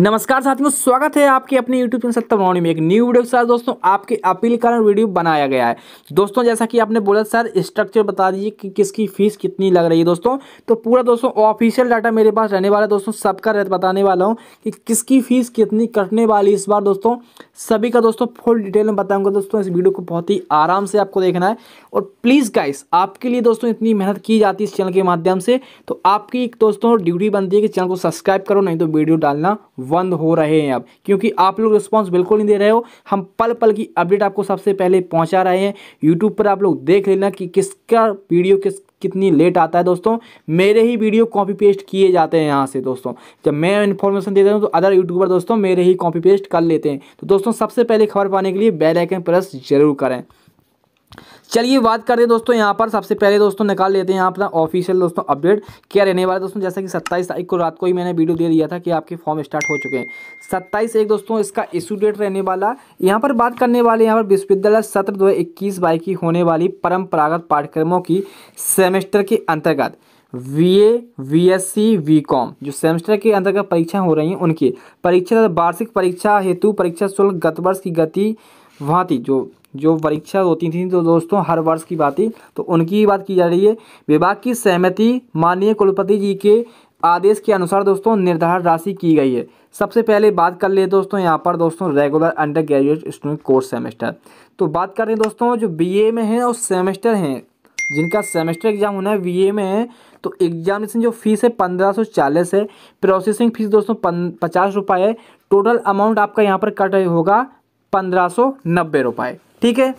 नमस्कार साथियों स्वागत है आपके अपने यूट्यूब चैनल सत्य नौनी में एक न्यू वीडियो के साथ दोस्तों आपके अपील कारण वीडियो बनाया गया है दोस्तों जैसा कि आपने बोला सर स्ट्रक्चर बता दीजिए कि किसकी फीस कितनी लग रही है दोस्तों तो पूरा दोस्तों ऑफिशियल डाटा मेरे पास रहने वाला है दोस्तों सबका रेत बताने वाला हूँ कि किसकी फीस कितनी कटने वाली इस बार दोस्तों सभी का दोस्तों फुल डिटेल में बताऊँगा दोस्तों इस वीडियो को बहुत ही आराम से आपको देखना है और प्लीज़ गाइस आपके लिए दोस्तों इतनी मेहनत की जाती है इस चैनल के माध्यम से तो आपकी दोस्तों ड्यूटी बनती है कि चैनल को सब्सक्राइब करो नहीं तो वीडियो डालना बंद हो रहे हैं अब क्योंकि आप लोग रिस्पॉन्स बिल्कुल नहीं दे रहे हो हम पल पल की अपडेट आपको सबसे पहले पहुँचा रहे हैं यूट्यूब पर आप लोग देख लेना कि किसका वीडियो किस कितनी लेट आता है दोस्तों मेरे ही वीडियो कॉपी पेस्ट किए जाते हैं यहाँ से दोस्तों जब मैं इन्फॉर्मेशन देता हूँ तो अदर यूट्यूबर दोस्तों मेरे ही कॉपी पेस्ट कर लेते हैं तो दोस्तों सबसे पहले खबर पाने के लिए बेल आइकन प्रेस जरूर करें चलिए बात करते हैं दोस्तों यहाँ पर सबसे पहले दोस्तों निकाल लेते हैं यहाँ अपना ऑफिशियल दोस्तों अपडेट क्या रहने वाला दोस्तों जैसा कि 27 तारीख को रात को ही मैंने वीडियो दे दिया था कि आपके फॉर्म स्टार्ट हो चुके हैं 27 एक दोस्तों इसका इशू डेट रहने वाला यहाँ पर बात करने वाले यहाँ पर विश्वविद्यालय सत्र दो हज़ार की होने वाली परम्परागत पाठ्यक्रमों की सेमेस्टर के अंतर्गत B A B S C B com जो सेमेस्टर के अंतर्गत परीक्षा हो रही हैं उनकी परीक्षा वार्षिक परीक्षा हेतु परीक्षा शुल्क गत वर्ष की गति थी जो जो परीक्षा होती थी तो दोस्तों हर वर्ष की बात थी तो उनकी ही बात की जा रही है विभाग की सहमति माननीय कुलपति जी के आदेश के अनुसार दोस्तों निर्धारित राशि की गई है सबसे पहले बात कर ले दोस्तों यहाँ पर दोस्तों regular undergraduate student course semester तो बात कर रहे हैं दोस्तों जो बी में है और सेमेस्टर हैं जिनका सेमेस्टर एग्जाम होना है वीए में है तो एग्जामिनेशन जो फीस है पंद्रह सौ चालीस है प्रोसेसिंग फीस दोस्तों पचास रुपये है टोटल अमाउंट आपका यहाँ पर कट होगा पंद्रह सौ नब्बे रुपये ठीक है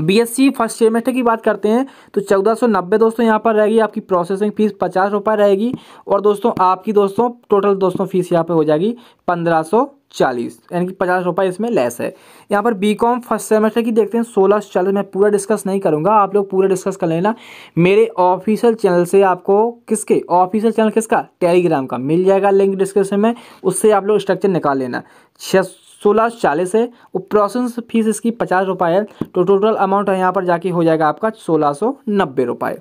बीएससी फर्स्ट सेमेस्टर की बात करते हैं तो चौदह सौ नब्बे दोस्तों यहाँ पर रहेगी आपकी प्रोसेसिंग फीस पचास रुपये रहेगी और दोस्तों आपकी दोस्तों टोटल दोस्तों फीस यहाँ पे हो जाएगी पंद्रह सौ चालीस यानी कि पचास रुपये इसमें लेस है यहाँ पर बी कॉम फर्स्ट सेमेस्टर की देखते हैं सोलह सौ चालीस मैं पूरा डिस्कस नहीं करूँगा आप लोग पूरा डिस्कस कर लेना मेरे ऑफिशियल चैनल से आपको किसके ऑफिशियल चैनल किसका टेलीग्राम का मिल जाएगा लिंक डिस्क्रिप्शन में उससे आप लोग स्ट्रक्चर निकाल लेना छः सोलह चालीस है और प्रोसेस फीस इसकी पचास रुपये है तो टोटल अमाउंट है यहाँ पर जाके हो जाएगा आपका सोलह सौ नब्बे रुपये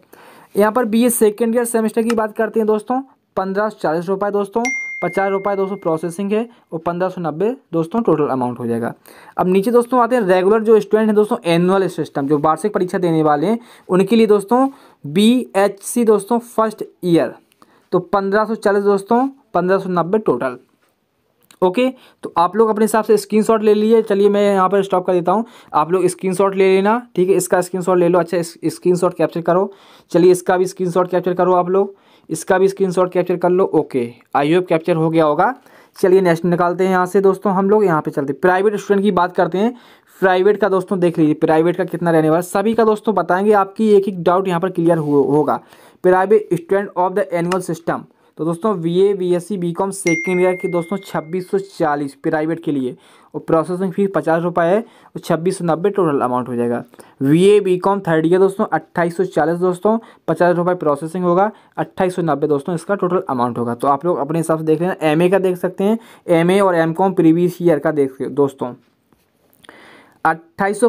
यहाँ पर B A second year semester की बात करते हैं दोस्तों पंद्रह सौ चालीस रुपये दोस्तों पचास रुपये दोस्तों प्रोसेसिंग है और पंद्रह सौ नब्बे दोस्तों टोटल अमाउंट हो जाएगा अब नीचे दोस्तों आते हैं रेगुलर जो स्टूडेंट हैं दोस्तों एनुअल सिस्टम जो वार्षिक परीक्षा देने वाले हैं उनके लिए दोस्तों बी एच सी दोस्तों फर्स्ट ईयर तो पंद्रह सौ चालीस दोस्तों पंद्रह सौ नब्बे टोटल ओके तो आप लोग अपने हिसाब से स्क्रीन ले लिए चलिए मैं यहाँ पर स्टॉप कर देता हूँ आप लोग स्क्रीन ले लेना ठीक है इसका स्क्रीन ले लो अच्छा शॉट कैप्चर करो चलिए इसका भी स्क्रीन कैप्चर करो आप लोग इसका भी स्क्रीन कैप्चर कर लो ओके आई होप कैप्चर हो गया होगा चलिए नेक्स्ट निकालते हैं यहाँ से दोस्तों हम लोग यहाँ पे चलते हैं प्राइवेट स्टूडेंट की बात करते हैं प्राइवेट का दोस्तों देख लीजिए प्राइवेट का कितना रहने वाला सभी का दोस्तों बताएंगे आपकी एक एक डाउट यहाँ पर क्लियर हो, होगा private student of the annual system तो दोस्तों B A B S C B com second year की दोस्तों छब्बीस सौ चालीस प्राइवेट के लिए और प्रोसेसिंग फीस पचास रुपये है और छब्बीस सौ नब्बे टोटल अमाउंट हो जाएगा B A B com third year दोस्तों अट्ठाईस सौ चालीस दोस्तों पचास रुपये प्रोसेसिंग होगा अट्ठाईस सौ नब्बे दोस्तों इसका टोटल अमाउंट होगा तो आप लोग अपने हिसाब से देख लेना एम ए का देख सकते हैं एम ए और एम कॉम प्रीवियस ईयर का देख दोस्तों अट्ठाईस सौ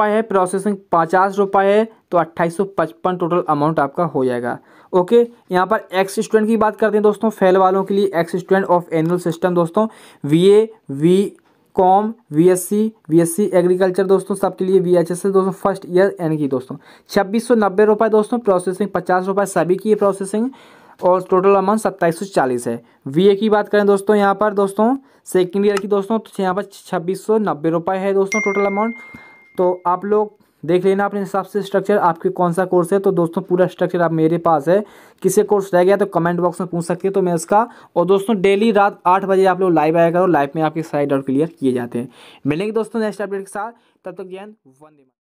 है प्रोसेसिंग पचास रुपये है तो अट्ठाईस सौ पचपन टोटल अमाउंट आपका हो जाएगा ओके यहाँ पर एक्स स्टूडेंट की बात करते हैं दोस्तों फेल वालों के लिए ex student of annual system दोस्तों B A B com B S C B S C agriculture दोस्तों सबके लिए वी एच एस दोस्तों फर्स्ट ईयर एन की दोस्तों छब्बीस सौ नब्बे रुपये दोस्तों प्रोसेसिंग पचास रुपये सभी की है प्रोसेसिंग और टोटल अमाउंट सत्ताईस सौ चालीस है वी की बात करें दोस्तों यहाँ पर दोस्तों सेकेंड ईयर की दोस्तों तो यहाँ पर छब्बीस सौ नब्बे रुपये है दोस्तों टोटल अमाउंट तो आप लोग देख लेना अपने हिसाब से स्ट्रक्चर आपके कौन सा कोर्स है तो दोस्तों पूरा स्ट्रक्चर आप मेरे पास है किसे कोर्स रह गया तो कमेंट बॉक्स में पूछ सकते हैं तो मैं इसका और दोस्तों डेली रात आठ बजे आप लोग लाइव आया करो लाइव में आपके सारे डाउट क्लियर किए जाते हैं मिलेंगे दोस्तों नेक्स्ट अपडेट के साथ तब तक ज्ञान वन